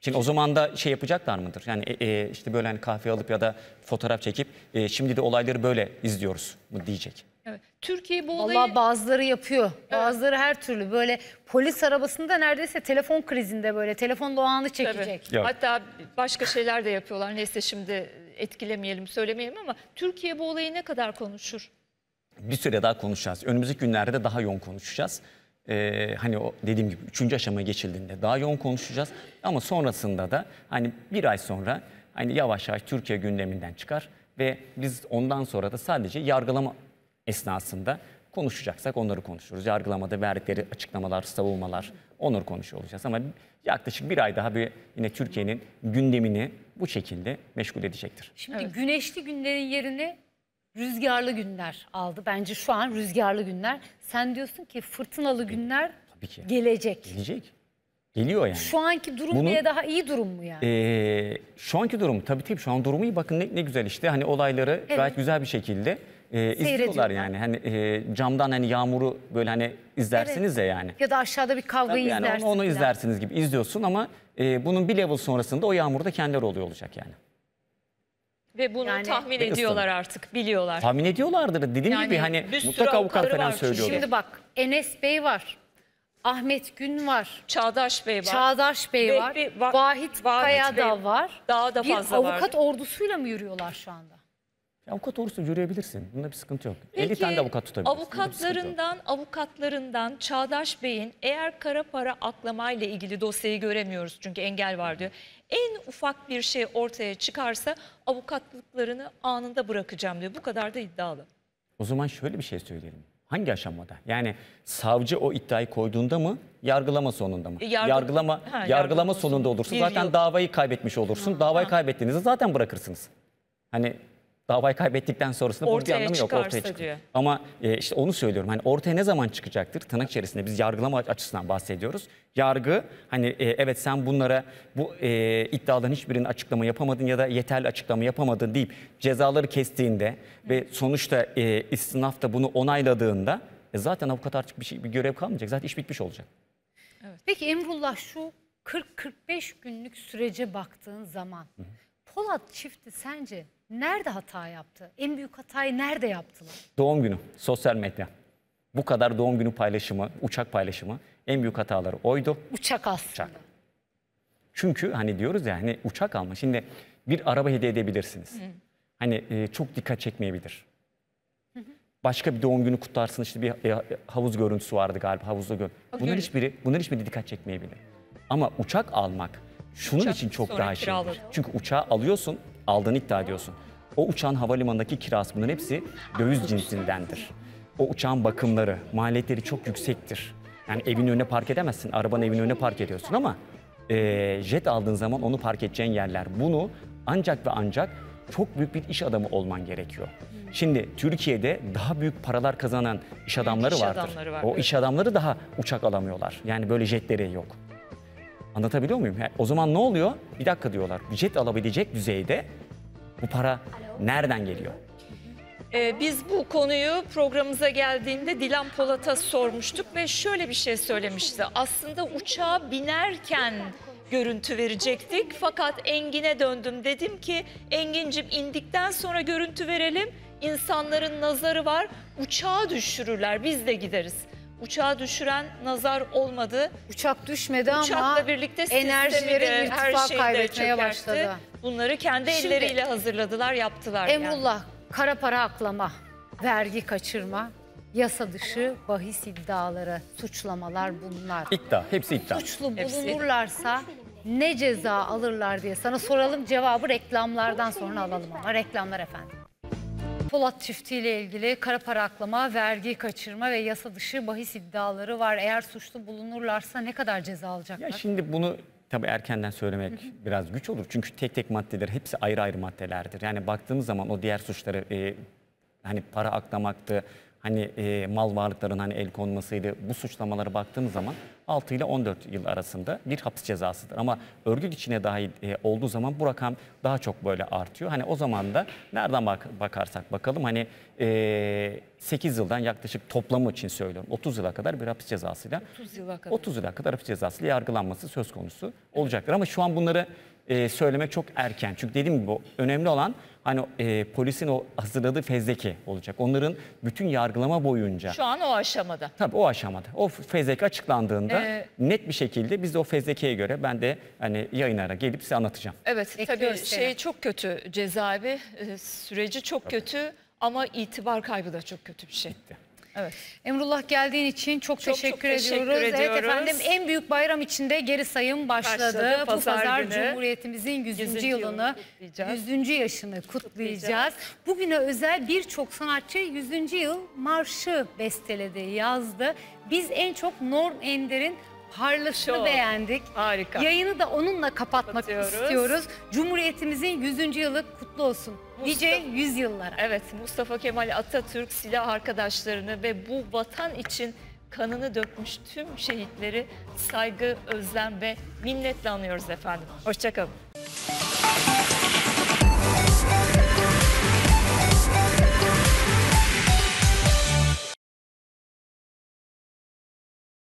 Şimdi o zaman da şey yapacaklar mıdır? Yani e, e, işte böyle hani kahve alıp ya da fotoğraf çekip e, şimdi de olayları böyle izliyoruz mı diyecek. Evet. Türkiye bu olayı... Valla bazıları yapıyor. Evet. Bazıları her türlü böyle polis arabasında neredeyse telefon krizinde böyle telefonla o anı çekecek. Hatta başka şeyler de yapıyorlar. Neyse şimdi etkilemeyelim söylemeyelim ama Türkiye bu olayı ne kadar konuşur? Bir süre daha konuşacağız. Önümüzdeki günlerde daha yoğun konuşacağız e, hani o dediğim gibi üçüncü aşamaya geçildiğinde daha yoğun konuşacağız. Ama sonrasında da hani bir ay sonra hani yavaş yavaş Türkiye gündeminden çıkar ve biz ondan sonra da sadece yargılama esnasında konuşacaksak onları konuşuruz. Yargılamada verdikleri açıklamalar, savunmalar onları konuşuyor olacağız. Ama yaklaşık bir ay daha bir yine Türkiye'nin gündemini bu şekilde meşgul edecektir. Şimdi evet. güneşli günlerin yerine rüzgarlı günler aldı. Bence şu an rüzgarlı günler. Sen diyorsun ki fırtınalı günler Tabii ki. gelecek. Gelecek. Geliyor yani. Şu anki durum Bunun, bile daha iyi durum mu yani? E, şu anki durum tabii tabii şu an durumu iyi. Bakın ne, ne güzel işte hani olayları evet. gayet güzel bir şekilde e, izliyorlar yani. Hani e, camdan hani yağmuru böyle hani izlersiniz evet. ya yani. Ya da aşağıda bir kavgayı yani izlersiniz. Onu, onu izlersiniz gibi izliyorsun ama e, bunun bir level sonrasında o yağmurda kendileri oluyor olacak yani. Ve bunu Yani- tahmin ediyorlar artık biliyorlar. Tahmin ediyorlardır dediğim Yani gibi hani bir sürü mutlaka avukat falan var. Şimdi bak Enes Bey var. Ahmet Gün var. Çağdaş Bey var. Çağdaş Bey Ve- var. ve Va- Vahit Vahit Kaya Bey- da var. Daha da fazla var. avukat ordusuyla mı yürüyorlar şu anda? avukat olursun yürüyebilirsin. Bunda bir sıkıntı yok. Peki, 50 tane de avukat tutabilirsin. Avukatlarından, avukatlarından Çağdaş Bey'in eğer kara para aklamayla ilgili dosyayı göremiyoruz çünkü engel var diyor. En ufak bir şey ortaya çıkarsa avukatlıklarını anında bırakacağım diyor. Bu kadar da iddialı. O zaman şöyle bir şey söyleyelim. Hangi aşamada? Yani savcı o iddiayı koyduğunda mı, yargılama sonunda mı? E, yargı, yargılama ha, yargılama, yargılama sonunda olursun. zaten yıl. davayı kaybetmiş olursun. Ha, davayı ha. kaybettiğinizde zaten bırakırsınız. Hani davayı kaybettikten sonrasında bunun bir anlamı yok ortaya çıkıyor. Diyor. Ama e, işte onu söylüyorum. Hani ortaya ne zaman çıkacaktır? Tırnak içerisinde biz yargılama açısından bahsediyoruz. Yargı hani e, evet sen bunlara bu e, iddiaların hiçbirini açıklama yapamadın ya da yeterli açıklama yapamadın deyip cezaları kestiğinde Hı. ve sonuçta e, istinaf da bunu onayladığında e, zaten avukat artık bir, şey, bir görev kalmayacak. Zaten iş bitmiş olacak. Evet. Peki Emrullah şu 40-45 günlük sürece baktığın zaman... Hı. Polat çifti sence nerede hata yaptı? En büyük hatayı nerede yaptılar? Doğum günü, sosyal medya. Bu kadar doğum günü paylaşımı, uçak paylaşımı en büyük hataları oydu. Uçak aslında. Uçak. Çünkü hani diyoruz ya hani uçak alma. Şimdi bir araba hediye edebilirsiniz. Hı. Hani e, çok dikkat çekmeyebilir. Başka bir doğum günü kutlarsın işte bir e, havuz görüntüsü vardı galiba havuzda gör. Bunlar hiçbiri, bunlar hiçbiri dikkat çekmeyebilir. Ama uçak almak şunun Uçak için çok daha şey. Çünkü uçağı alıyorsun, aldığını iddia ediyorsun. O uçağın havalimanındaki kirası bunların hepsi döviz cinsindendir. O uçağın bakımları, maliyetleri çok yüksektir. Yani evin önüne park edemezsin, arabanın evin önüne park ediyorsun ama e, jet aldığın zaman onu park edeceğin yerler. Bunu ancak ve ancak çok büyük bir iş adamı olman gerekiyor. Şimdi Türkiye'de daha büyük paralar kazanan iş adamları, iş vardır. Adamları var, o iş adamları daha uçak alamıyorlar. Yani böyle jetleri yok. Anlatabiliyor muyum? o zaman ne oluyor? Bir dakika diyorlar. Ücret alabilecek düzeyde bu para nereden geliyor? Ee, biz bu konuyu programımıza geldiğinde Dilan Polat'a sormuştuk ve şöyle bir şey söylemişti. Aslında uçağa binerken görüntü verecektik fakat Engin'e döndüm. Dedim ki Engin'cim indikten sonra görüntü verelim. İnsanların nazarı var uçağı düşürürler biz de gideriz uçağı düşüren nazar olmadı. Uçak düşmedi ama Uçakla birlikte enerjileri enerjileri irtifa kaybetmeye başladı. Bunları kendi Şimdi- elleriyle hazırladılar, yaptılar. yani. kara para aklama, vergi kaçırma, yasa dışı bahis iddiaları, suçlamalar bunlar. İddia. Hepsi iddia. Suçlu bulunurlarsa ne ceza alırlar diye sana soralım cevabı reklamlardan sonra alalım ama reklamlar efendim. Polat çiftiyle ilgili kara para aklama, vergi kaçırma ve yasa dışı bahis iddiaları var. Eğer suçlu bulunurlarsa ne kadar ceza alacaklar? Ya şimdi bunu tabii erkenden söylemek biraz güç olur. Çünkü tek tek maddeler hepsi ayrı ayrı maddelerdir. Yani baktığımız zaman o diğer suçları e, hani para aklamaktı, hani e, mal varlıkların hani el konmasıydı bu suçlamalara baktığımız zaman 6 ile 14 yıl arasında bir hapis cezasıdır. Ama örgüt içine dahil e, olduğu zaman bu rakam daha çok böyle artıyor. Hani o zaman da nereden bak bakarsak bakalım hani e, 8 yıldan yaklaşık toplamı için söylüyorum 30 yıla kadar bir hapis cezasıyla 30 yıla kadar, 30 yıla kadar hapis cezasıyla yargılanması söz konusu olacaktır. Ama şu an bunları e, söylemek çok erken. Çünkü dediğim gibi önemli olan hani e, polisin o hazırladığı fezleke olacak. Onların bütün yargılama boyunca. Şu an o aşamada. Tabii o aşamada. O fezleke açıklandığında ee, net bir şekilde biz de o fezlekeye göre ben de hani yayınlara gelip size anlatacağım. Evet Bekliyoruz tabii seni. şey çok kötü cezaevi e, süreci çok tabii. kötü ama itibar kaybı da çok kötü bir şey. Bitti. Evet. Emrullah geldiğin için çok, çok teşekkür, çok teşekkür ediyoruz. ediyoruz. Evet efendim en büyük bayram içinde geri sayım başladı. başladı pazar Bu pazar günü. Cumhuriyetimizin 100. 100. yılını, 100. yaşını kutlayacağız. Bugüne özel birçok sanatçı 100. yıl marşı besteledi, yazdı. Biz en çok Norm Ender'in Harlasını Çok. beğendik. Harika. Yayını da onunla kapatmak Kapatıyoruz. istiyoruz. Cumhuriyetimizin 100. yılı kutlu olsun. Mustafa, nice yüzyıllara. Evet Mustafa Kemal Atatürk silah arkadaşlarını ve bu vatan için kanını dökmüş tüm şehitleri saygı, özlem ve minnetle anıyoruz efendim. Hoşçakalın.